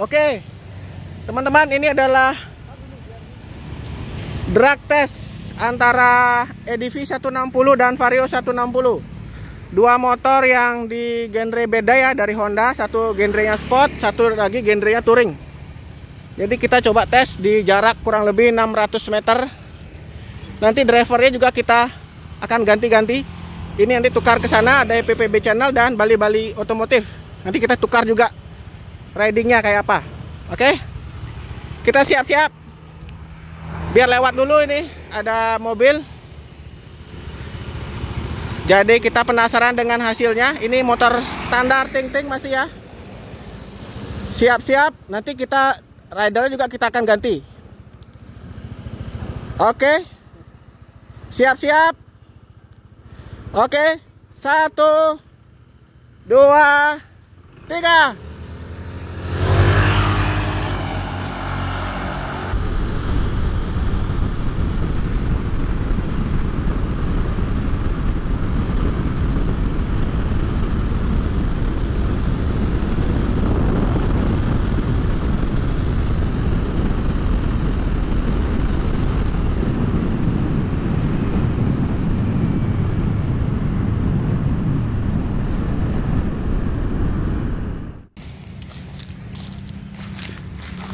Oke, teman-teman ini adalah drag test antara EDV 160 dan Vario 160. Dua motor yang di genre beda ya dari Honda, satu genrenya sport, satu lagi genrenya touring. Jadi kita coba tes di jarak kurang lebih 600 meter. Nanti drivernya juga kita akan ganti-ganti. Ini nanti tukar ke sana ada e PPB channel dan Bali-Bali otomotif. Nanti kita tukar juga ridingnya kayak apa oke okay? kita siap-siap biar lewat dulu ini ada mobil jadi kita penasaran dengan hasilnya ini motor standar ting-ting masih ya siap-siap nanti kita rider juga kita akan ganti oke siap-siap oke satu dua tiga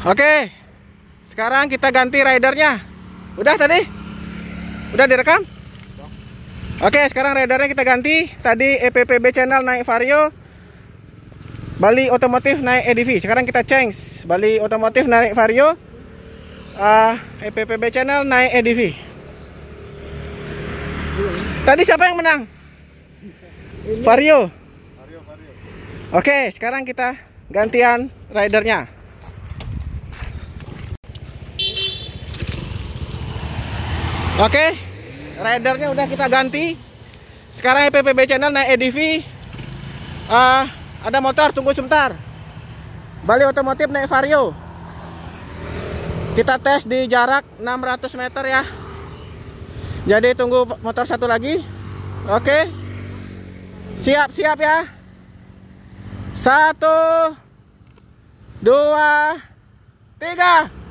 Oke. Sekarang kita ganti ridernya. Udah tadi? Udah direkam? Oke, sekarang ridernya kita ganti. Tadi EPPB channel naik Vario. Bali otomotif naik EDV. Sekarang kita change. Bali otomotif naik Vario. Uh, ah, EPPB channel naik EDV. Tadi siapa yang menang? Vario. Oke, sekarang kita gantian ridernya. Oke, okay, radarnya udah kita ganti. Sekarang EPPB channel naik EDV. Uh, ah, ada motor, tunggu sebentar. Bali otomotif naik Vario. Kita tes di jarak 600 meter ya. Jadi tunggu motor satu lagi. Oke. Okay. Siap, siap ya. Satu, dua, tiga.